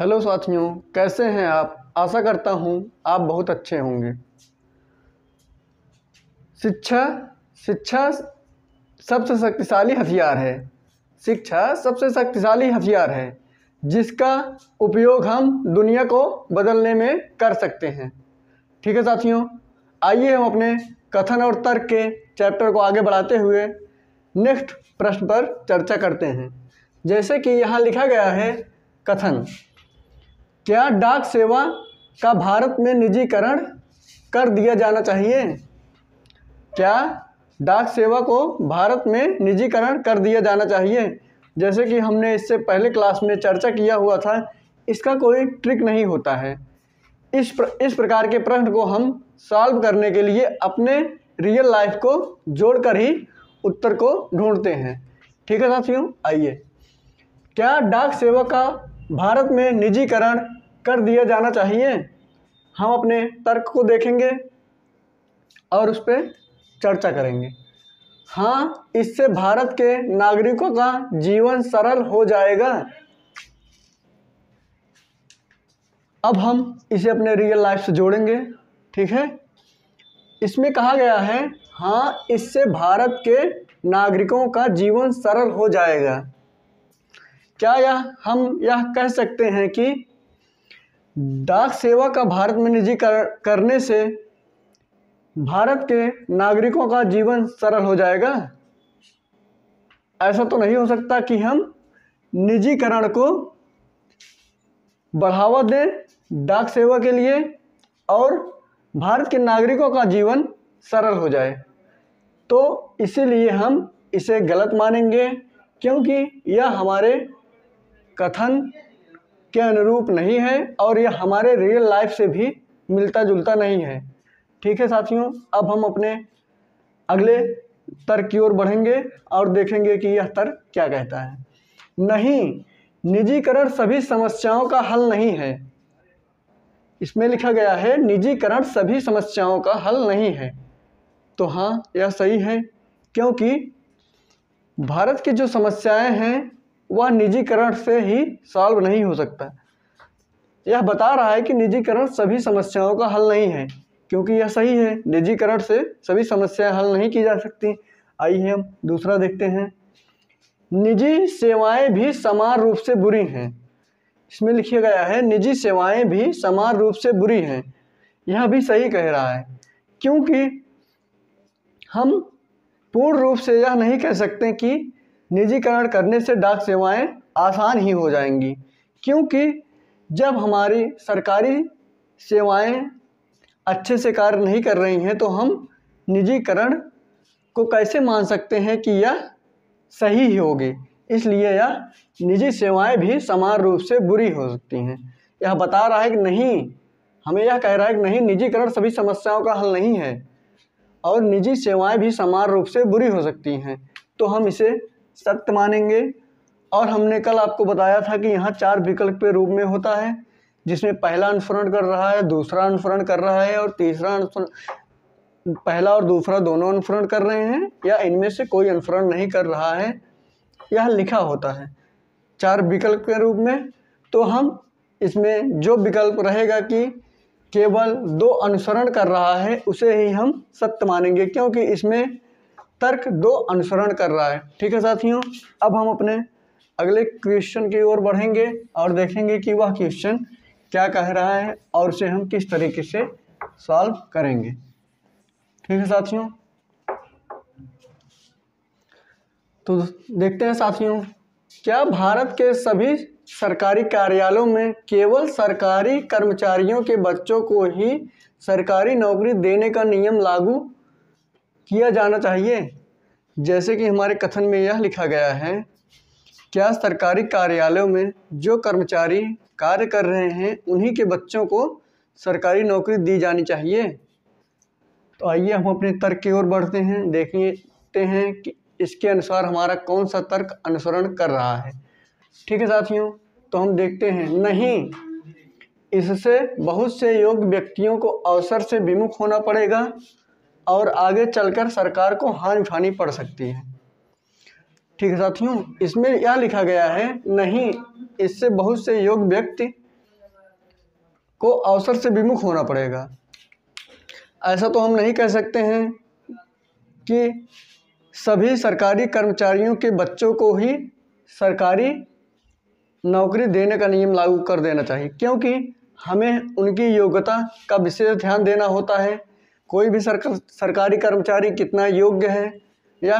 hello साथियों कैसे हैं आप आशा करता हूं आप बहुत अच्छे होंगे शिक्षा शिक्षा सबसे शक्तिशाली हथियार है शिक्षा सबसे शक्तिशाली हथियार है जिसका उपयोग हम दुनिया को बदलने में कर सकते हैं ठीक है साथियों आइए हम अपने कथन और तर्क के चैप्टर को आगे बढ़ाते हुए नेक्स्ट प्रश्न पर चर्चा करते हैं जैसे कि यहाँ लिखा गया है कथन क्या डाक सेवा का भारत में निजीकरण कर दिया जाना चाहिए क्या डाक सेवा को भारत में निजीकरण कर दिया जाना चाहिए जैसे कि हमने इससे पहले क्लास में चर्चा किया हुआ था इसका कोई ट्रिक नहीं होता है इस प्र, इस प्रकार के प्रश्न को हम सॉल्व करने के लिए अपने रियल लाइफ को जोड़कर ही उत्तर को ढूंढते हैं ठीक है साथियों आइए क्या डाक सेवा का भारत में निजीकरण कर दिया जाना चाहिए हम अपने तर्क को देखेंगे और उस पर चर्चा करेंगे हाँ इससे भारत के नागरिकों का जीवन सरल हो जाएगा अब हम इसे अपने रियल लाइफ से जोड़ेंगे ठीक है इसमें कहा गया है हाँ इससे भारत के नागरिकों का जीवन सरल हो जाएगा क्या यह हम यह कह सकते हैं कि डाक सेवा का भारत में निजी कर, करने से भारत के नागरिकों का जीवन सरल हो जाएगा ऐसा तो नहीं हो सकता कि हम निजीकरण को बढ़ावा दें डाक सेवा के लिए और भारत के नागरिकों का जीवन सरल हो जाए तो इसीलिए हम इसे गलत मानेंगे क्योंकि यह हमारे कथन के अनुरूप नहीं है और ये हमारे रियल लाइफ से भी मिलता जुलता नहीं है ठीक है साथियों अब हम अपने अगले तर्क की ओर बढ़ेंगे और देखेंगे कि यह तर्क क्या कहता है नहीं निजीकरण सभी समस्याओं का हल नहीं है इसमें लिखा गया है निजीकरण सभी समस्याओं का हल नहीं है तो हाँ यह सही है क्योंकि भारत की जो समस्याएं हैं वह निजीकरण से ही सॉल्व नहीं हो सकता यह बता रहा है कि निजीकरण सभी समस्याओं का हल नहीं है क्योंकि यह सही है निजीकरण से सभी समस्याएं हल नहीं की जा सकती आइए हम दूसरा देखते हैं निजी सेवाएं भी समान रूप से बुरी हैं इसमें लिखा गया है निजी सेवाएं भी समान रूप से बुरी हैं यह भी सही कह रहा है क्योंकि हम पूर्ण रूप से यह नहीं कह सकते कि निजीकरण करने से डाक सेवाएं आसान ही हो जाएंगी क्योंकि जब हमारी सरकारी सेवाएं अच्छे से कार्य नहीं कर रही हैं तो हम निजीकरण को कैसे मान सकते हैं कि यह सही ही होगी इसलिए यह निजी सेवाएं भी समान रूप से बुरी हो सकती हैं यह बता रहा है कि नहीं हमें यह कह रहा है कि नहीं निजीकरण सभी समस्याओं का हल नहीं है और निजी सेवाएं भी समान रूप से बुरी हो सकती हैं तो हम इसे सत्य मानेंगे और हमने कल आपको बताया था कि यहाँ चार विकल्प के रूप में होता है जिसमें पहला अनुसरण कर रहा है दूसरा अनुसरण कर रहा है और तीसरा अनुसरण पहला और दूसरा दोनों अनुसरण कर रहे हैं या इनमें से कोई अनुसरण नहीं कर रहा है यह लिखा होता है चार विकल्प के रूप में तो हम इसमें जो विकल्प रहेगा कि केवल दो अनुसरण कर रहा है उसे ही हम सत्य मानेंगे क्योंकि इसमें तर्क दो अनुसरण कर रहा है ठीक है साथियों अब हम अपने अगले क्वेश्चन की ओर बढ़ेंगे और देखेंगे कि वह क्वेश्चन क्या कह रहा है और उसे हम किस तरीके से सॉल्व करेंगे ठीक है साथियों तो देखते हैं साथियों क्या भारत के सभी सरकारी कार्यालयों में केवल सरकारी कर्मचारियों के बच्चों को ही सरकारी नौकरी देने का नियम लागू किया जाना चाहिए जैसे कि हमारे कथन में यह लिखा गया है क्या सरकारी कार्यालयों में जो कर्मचारी कार्य कर रहे हैं उन्हीं के बच्चों को सरकारी नौकरी दी जानी चाहिए तो आइए हम अपने तर्क की ओर बढ़ते हैं देखते हैं कि इसके अनुसार हमारा कौन सा तर्क अनुसरण कर रहा है ठीक है साथियों तो हम देखते हैं नहीं इससे बहुत से योग्य व्यक्तियों को अवसर से विमुख होना पड़ेगा और आगे चलकर सरकार को हानि उठानी पड़ सकती है ठीक है साथियों इसमें यह लिखा गया है नहीं इससे बहुत से योग व्यक्ति को अवसर से विमुख होना पड़ेगा ऐसा तो हम नहीं कह सकते हैं कि सभी सरकारी कर्मचारियों के बच्चों को ही सरकारी नौकरी देने का नियम लागू कर देना चाहिए क्योंकि हमें उनकी योग्यता का विशेष ध्यान देना होता है कोई भी सरक, सरकारी कर्मचारी कितना योग्य है या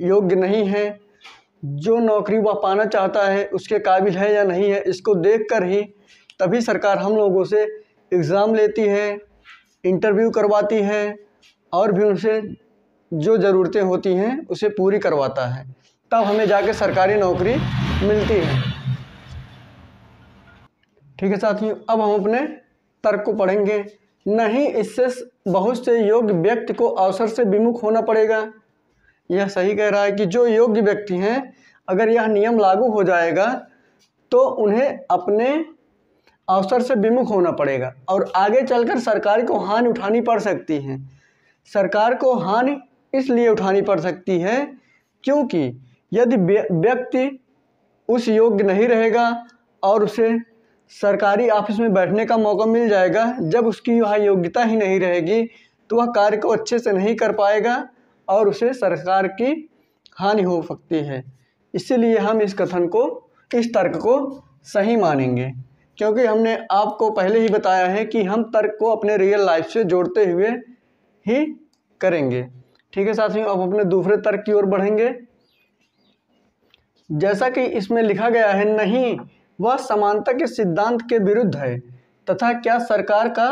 योग्य नहीं है जो नौकरी वह पाना चाहता है उसके काबिल है या नहीं है इसको देखकर ही तभी सरकार हम लोगों से एग्ज़ाम लेती है इंटरव्यू करवाती है और भी उनसे जो ज़रूरतें होती हैं उसे पूरी करवाता है तब हमें जाके सरकारी नौकरी मिलती है ठीक है साथियों अब हम अपने तर्क को पढ़ेंगे नहीं इससे बहुत से योग्य व्यक्ति को अवसर से विमुख होना पड़ेगा यह सही कह रहा है कि जो योग्य व्यक्ति हैं अगर यह नियम लागू हो जाएगा तो उन्हें अपने अवसर से विमुख होना पड़ेगा और आगे चलकर सरकार को हानि उठानी पड़ सकती है सरकार को हानि इसलिए उठानी पड़ सकती है क्योंकि यदि व्यक्ति उस योग्य नहीं रहेगा और उसे सरकारी ऑफिस में बैठने का मौका मिल जाएगा जब उसकी वह योग्यता ही नहीं रहेगी तो वह कार्य को अच्छे से नहीं कर पाएगा और उसे सरकार की हानि हो सकती है इसीलिए हम इस कथन को इस तर्क को सही मानेंगे क्योंकि हमने आपको पहले ही बताया है कि हम तर्क को अपने रियल लाइफ से जोड़ते हुए ही करेंगे ठीक है साथियों अब अपने दूसरे तर्क की ओर बढ़ेंगे जैसा कि इसमें लिखा गया है नहीं वह समानता के सिद्धांत के विरुद्ध है तथा क्या सरकार का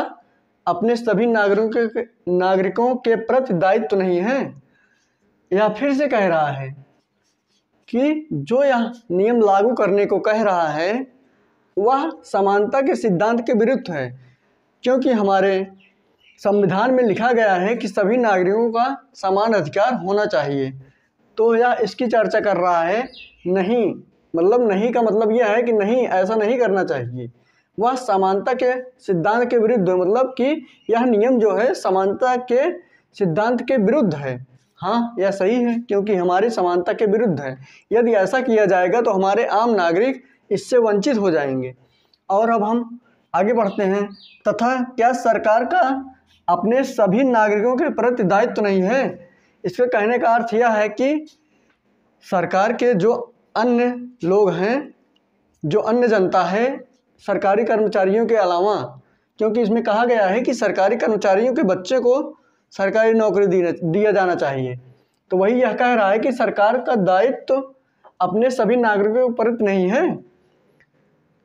अपने सभी नागरिकों के नागरिकों के प्रति दायित्व तो नहीं है यह फिर से कह रहा है कि जो यह नियम लागू करने को कह रहा है वह समानता के सिद्धांत के विरुद्ध है क्योंकि हमारे संविधान में लिखा गया है कि सभी नागरिकों का समान अधिकार होना चाहिए तो यह इसकी चर्चा कर रहा है नहीं मतलब नहीं का मतलब यह है कि नहीं ऐसा नहीं करना चाहिए वह समानता के सिद्धांत के विरुद्ध है मतलब कि यह नियम जो है समानता के सिद्धांत के विरुद्ध है हाँ यह सही है क्योंकि हमारी समानता के विरुद्ध है यदि ऐसा किया जाएगा तो हमारे आम नागरिक इससे वंचित हो जाएंगे और अब हम आगे बढ़ते हैं तथा क्या सरकार का अपने सभी नागरिकों के प्रति दायित्व तो नहीं है इसके कहने का अर्थ यह है कि सरकार के जो अन्य लोग हैं जो अन्य जनता है सरकारी कर्मचारियों के अलावा क्योंकि इसमें कहा गया है कि सरकारी कर्मचारियों के बच्चे को सरकारी नौकरी दिया जाना चाहिए तो वही यह कह रहा है कि सरकार का दायित्व तो अपने सभी नागरिकों पर तो नहीं है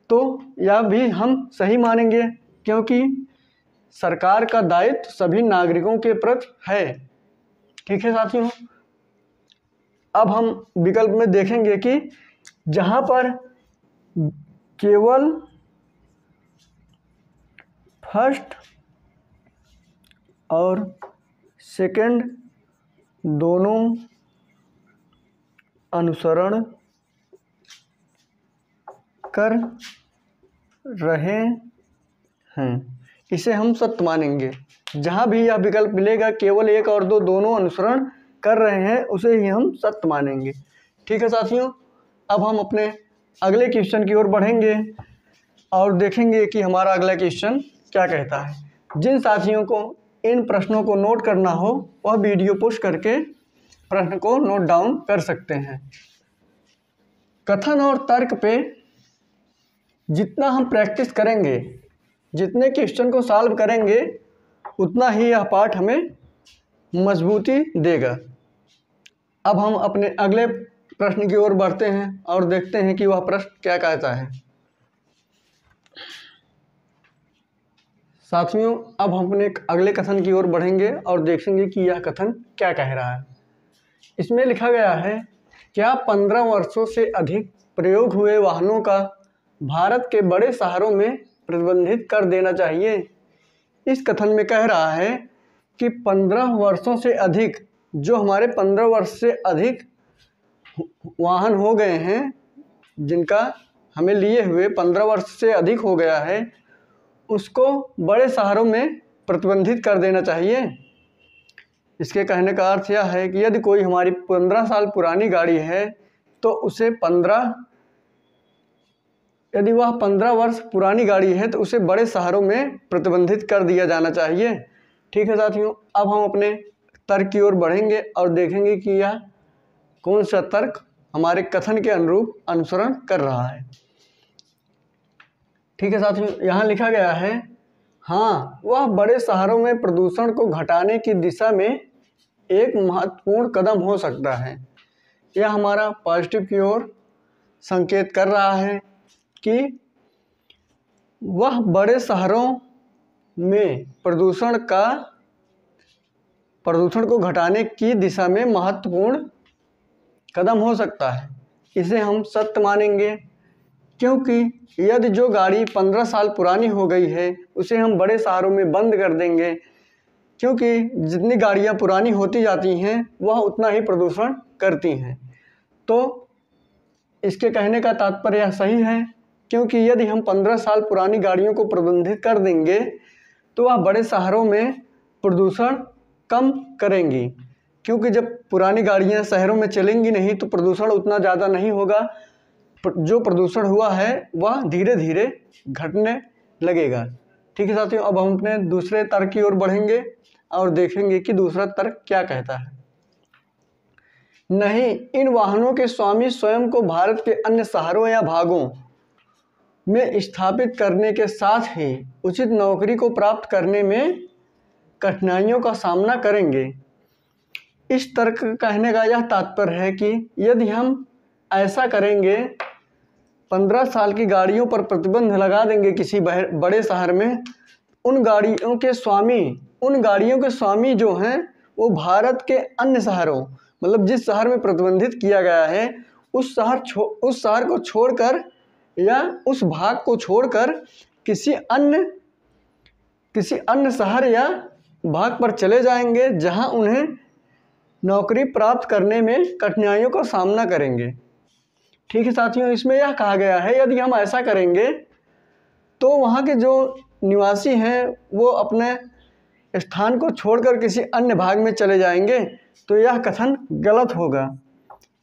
तो यह भी हम सही मानेंगे क्योंकि सरकार का दायित्व सभी नागरिकों के प्रति है ठीक है साथियों अब हम विकल्प में देखेंगे कि जहां पर केवल फर्स्ट और सेकंड दोनों अनुसरण कर रहे हैं इसे हम सत्य मानेंगे जहां भी यह विकल्प मिलेगा केवल एक और दो दोनों अनुसरण कर रहे हैं उसे ही हम सत्य मानेंगे ठीक है साथियों अब हम अपने अगले क्वेश्चन की ओर बढ़ेंगे और देखेंगे कि हमारा अगला क्वेश्चन क्या कहता है जिन साथियों को इन प्रश्नों को नोट करना हो वह वीडियो पुश करके प्रश्न को नोट डाउन कर सकते हैं कथन और तर्क पे जितना हम प्रैक्टिस करेंगे जितने क्वेश्चन को सॉल्व करेंगे उतना ही यह पाठ हमें मजबूती देगा अब हम अपने अगले प्रश्न की ओर बढ़ते हैं और देखते हैं कि वह प्रश्न क्या कहता है साथियों अब हम अपने अगले कथन की ओर बढ़ेंगे और देखेंगे कि यह कथन क्या कह रहा है इसमें लिखा गया है क्या पंद्रह वर्षों से अधिक प्रयोग हुए वाहनों का भारत के बड़े शहरों में प्रतिबंधित कर देना चाहिए इस कथन में कह रहा है कि पंद्रह वर्षों से अधिक जो हमारे पंद्रह वर्ष से अधिक वाहन हो गए हैं जिनका हमें लिए हुए पंद्रह वर्ष से अधिक हो गया है उसको बड़े शहरों में प्रतिबंधित कर देना चाहिए इसके कहने का अर्थ यह है कि यदि कोई हमारी पंद्रह साल पुरानी गाड़ी है तो उसे पंद्रह यदि वह पंद्रह वर्ष पुरानी गाड़ी है तो उसे बड़े शहरों में प्रतिबंधित कर दिया जाना चाहिए ठीक है साथियों अब हम अपने तर्क की ओर बढ़ेंगे और देखेंगे कि यह कौन सा तर्क हमारे कथन के अनुरूप अनुसरण कर रहा है ठीक है साथियों यहाँ लिखा गया है हाँ वह बड़े शहरों में प्रदूषण को घटाने की दिशा में एक महत्वपूर्ण कदम हो सकता है यह हमारा पॉजिटिव की ओर संकेत कर रहा है कि वह बड़े शहरों में प्रदूषण का प्रदूषण को घटाने की दिशा में महत्वपूर्ण कदम हो सकता है इसे हम सत्य मानेंगे क्योंकि यदि जो गाड़ी पंद्रह साल पुरानी हो गई है उसे हम बड़े शहरों में बंद कर देंगे क्योंकि जितनी गाड़ियाँ पुरानी होती जाती हैं वह उतना ही प्रदूषण करती हैं तो इसके कहने का तात्पर्य सही है क्योंकि यदि हम पंद्रह साल पुरानी गाड़ियों को प्रबंधित कर देंगे तो वह बड़े शहरों में प्रदूषण कम करेंगी क्योंकि जब पुरानी गाड़ियाँ शहरों में चलेंगी नहीं तो प्रदूषण उतना ज़्यादा नहीं होगा जो प्रदूषण हुआ है वह धीरे धीरे घटने लगेगा ठीक है साथियों अब हम अपने दूसरे तर्क की ओर बढ़ेंगे और देखेंगे कि दूसरा तर्क क्या कहता है नहीं इन वाहनों के स्वामी स्वयं को भारत के अन्य शहरों या भागों में स्थापित करने के साथ ही उचित नौकरी को प्राप्त करने में कठिनाइयों का सामना करेंगे इस तर्क कहने का यह तात्पर्य है कि यदि हम ऐसा करेंगे पंद्रह साल की गाड़ियों पर प्रतिबंध लगा देंगे किसी बड़े शहर में उन गाड़ियों के स्वामी उन गाड़ियों के स्वामी जो हैं वो भारत के अन्य शहरों मतलब जिस शहर में प्रतिबंधित किया गया है उस शहर छो उस शहर को छोड़कर या उस भाग को छोड़कर किसी अन्य किसी अन्य शहर या भाग पर चले जाएंगे जहां उन्हें नौकरी प्राप्त करने में कठिनाइयों का सामना करेंगे ठीक है साथियों इसमें यह कहा गया है यदि हम ऐसा करेंगे तो वहाँ के जो निवासी हैं वो अपने स्थान को छोड़कर किसी अन्य भाग में चले जाएंगे तो यह कथन गलत होगा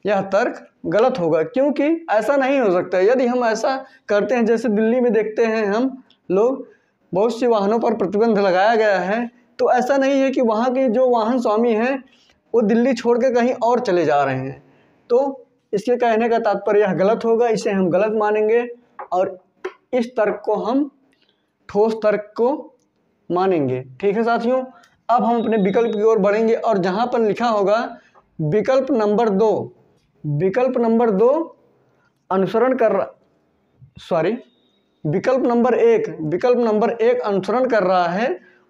यह तर्क गलत होगा क्योंकि ऐसा नहीं हो सकता यदि हम ऐसा करते हैं जैसे दिल्ली में देखते हैं हम लोग बहुत से वाहनों पर प्रतिबंध लगाया गया है तो ऐसा नहीं है कि वहाँ के जो वाहन स्वामी हैं वो दिल्ली छोड़ कर कहीं और चले जा रहे हैं तो इसके कहने का तात्पर्य यह गलत होगा इसे हम गलत मानेंगे और इस तर्क को हम ठोस तर्क को मानेंगे ठीक है साथियों अब हम अपने विकल्प की ओर बढ़ेंगे और जहाँ पर लिखा होगा विकल्प नंबर दो विकल्प नंबर दो अनुसरण कर सॉरी विकल्प नंबर एक विकल्प नंबर एक अनुसरण कर रहा है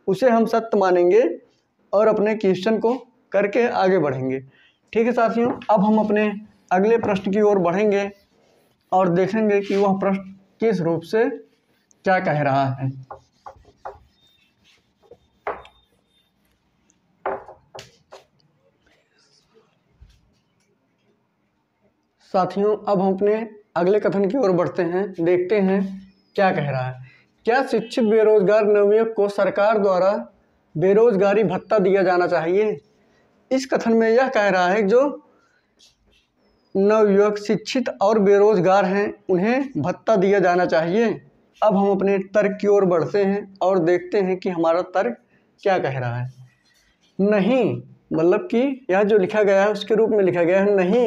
उसे हम सत्य मानेंगे और अपने क्वेश्चन को करके आगे बढ़ेंगे ठीक है साथियों अब हम अपने अगले प्रश्न की ओर बढ़ेंगे और देखेंगे कि वह प्रश्न किस रूप से क्या कह रहा है साथियों अब हम अपने अगले कथन की ओर बढ़ते हैं देखते हैं क्या कह रहा है क्या शिक्षित बेरोजगार नवयुवक को सरकार द्वारा बेरोजगारी भत्ता दिया जाना चाहिए इस कथन में यह कह रहा है जो नवयुवक शिक्षित और बेरोजगार हैं उन्हें भत्ता दिया जाना चाहिए अब हम अपने तर्क की ओर बढ़ते हैं और देखते हैं कि हमारा तर्क क्या कह रहा है नहीं मतलब कि यह जो लिखा गया है उसके रूप में लिखा गया है नहीं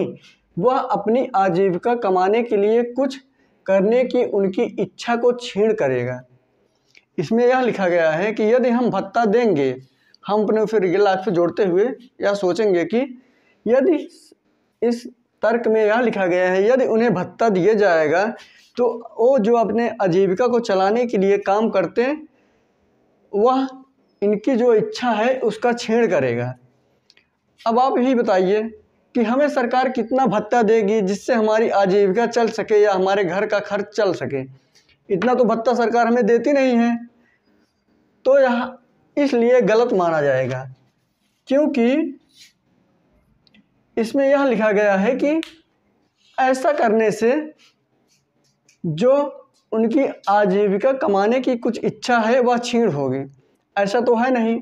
वह अपनी आजीविका कमाने के लिए कुछ करने की उनकी इच्छा को छीण करेगा इसमें यह लिखा गया है कि यदि हम भत्ता देंगे हम अपने फिर रियल लाइफ से जोड़ते हुए यह सोचेंगे कि यदि इस तर्क में यह लिखा गया है यदि उन्हें भत्ता दिया जाएगा तो वो जो अपने आजीविका को चलाने के लिए काम करते हैं वह इनकी जो इच्छा है उसका छेड़ करेगा अब आप ही बताइए कि हमें सरकार कितना भत्ता देगी जिससे हमारी आजीविका चल सके या हमारे घर का खर्च चल सके इतना तो भत्ता सरकार हमें देती नहीं है तो यह इसलिए गलत माना जाएगा क्योंकि इसमें यह लिखा गया है कि ऐसा करने से जो उनकी आजीविका कमाने की कुछ इच्छा है वह छीण होगी ऐसा तो है नहीं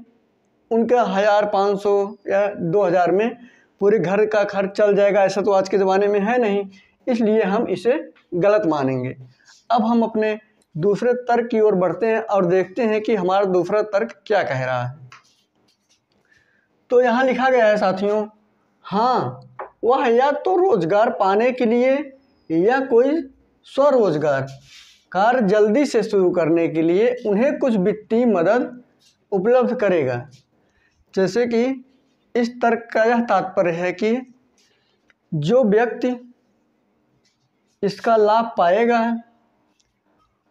उनका हज़ार पाँच सौ या दो हज़ार में पूरे घर का खर्च चल जाएगा ऐसा तो आज के ज़माने में है नहीं इसलिए हम इसे गलत मानेंगे अब हम अपने दूसरे तर्क की ओर बढ़ते हैं और देखते हैं कि हमारा दूसरा तर्क क्या कह रहा है तो यहाँ लिखा गया है साथियों हाँ वह या तो रोजगार पाने के लिए या कोई स्वरोजगार कार्य जल्दी से शुरू करने के लिए उन्हें कुछ वित्तीय मदद उपलब्ध करेगा जैसे कि इस तर्क का यह तात्पर्य है कि जो व्यक्ति इसका लाभ पाएगा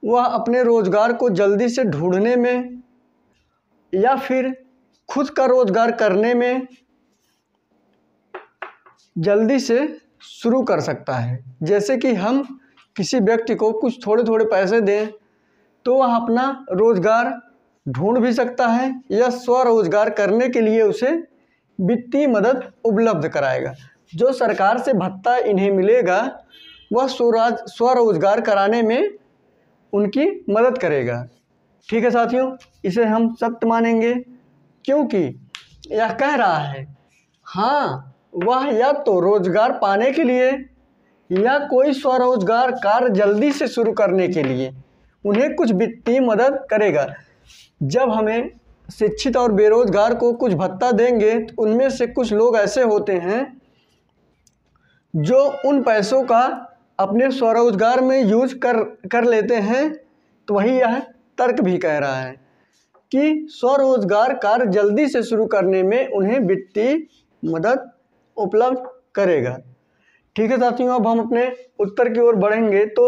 वह अपने रोज़गार को जल्दी से ढूंढने में या फिर खुद का रोज़गार करने में जल्दी से शुरू कर सकता है जैसे कि हम किसी व्यक्ति को कुछ थोड़े थोड़े पैसे दें तो वह अपना रोज़गार ढूंढ भी सकता है या स्वरोज़गार करने के लिए उसे वित्तीय मदद उपलब्ध कराएगा जो सरकार से भत्ता इन्हें मिलेगा वह स्वराज स्वरोजगार कराने में उनकी मदद करेगा ठीक है साथियों इसे हम सत्य मानेंगे क्योंकि यह कह रहा है हाँ वह या तो रोजगार पाने के लिए या कोई स्वरोजगार कार्य जल्दी से शुरू करने के लिए उन्हें कुछ वित्तीय मदद करेगा जब हमें शिक्षित और बेरोजगार को कुछ भत्ता देंगे तो उनमें से कुछ लोग ऐसे होते हैं जो उन पैसों का अपने स्वरोजगार में यूज कर कर लेते हैं तो वही यह तर्क भी कह रहा है कि स्वरोजगार कार्य जल्दी से शुरू करने में उन्हें वित्तीय मदद उपलब्ध करेगा ठीक है साथियों अब हम अपने उत्तर की ओर बढ़ेंगे तो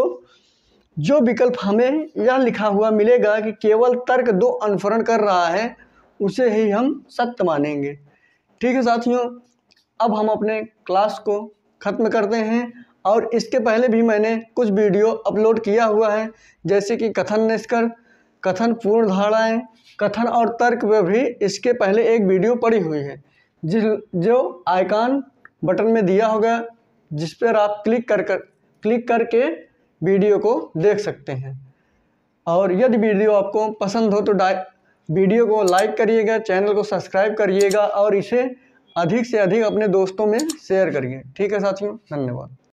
जो विकल्प हमें यह लिखा हुआ मिलेगा कि केवल तर्क दो अनुसरण कर रहा है उसे ही हम सत्य मानेंगे ठीक है साथियों अब हम अपने क्लास को ख़त्म करते हैं और इसके पहले भी मैंने कुछ वीडियो अपलोड किया हुआ है जैसे कि कथन निष्कर्ष कथन पूर्ण धाराएँ कथन और तर्क वे भी इसके पहले एक वीडियो पड़ी हुई है जिस जो आइकान बटन में दिया होगा जिस पर आप क्लिक कर कर क्लिक करके वीडियो को देख सकते हैं और यदि वीडियो आपको पसंद हो तो वीडियो को लाइक करिएगा चैनल को सब्सक्राइब करिएगा और इसे अधिक से अधिक अपने दोस्तों में शेयर करिए ठीक है साथियों धन्यवाद